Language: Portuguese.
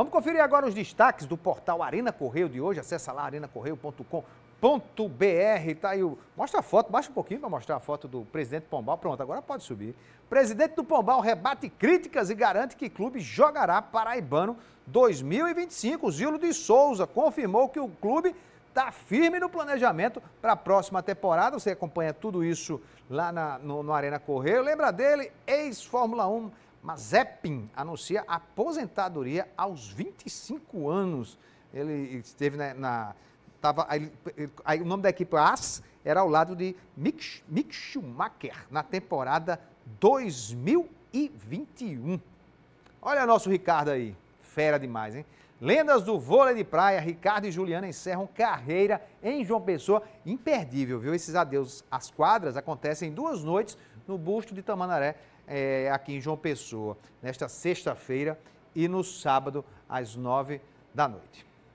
Vamos conferir agora os destaques do portal Arena Correio de hoje. Acesse lá arenacorreio.com.br. Tá aí o... Mostra a foto, baixa um pouquinho para mostrar a foto do presidente Pombal. Pronto, agora pode subir. Presidente do Pombal rebate críticas e garante que clube jogará Paraibano 2025. Zilo de Souza confirmou que o clube está firme no planejamento para a próxima temporada. Você acompanha tudo isso lá na, no, no Arena Correio. Lembra dele? Ex-Fórmula 1 Mazepin anuncia aposentadoria aos 25 anos. Ele esteve na. Né, na tava, aí, aí, o nome da equipe AS era ao lado de Mick, Mick Schumacher na temporada 2021. Olha nosso Ricardo aí. Fera demais, hein? Lendas do vôlei de praia, Ricardo e Juliana encerram carreira em João Pessoa. Imperdível, viu? Esses adeus às quadras acontecem duas noites no busto de Tamandaré, é, aqui em João Pessoa, nesta sexta-feira e no sábado, às nove da noite.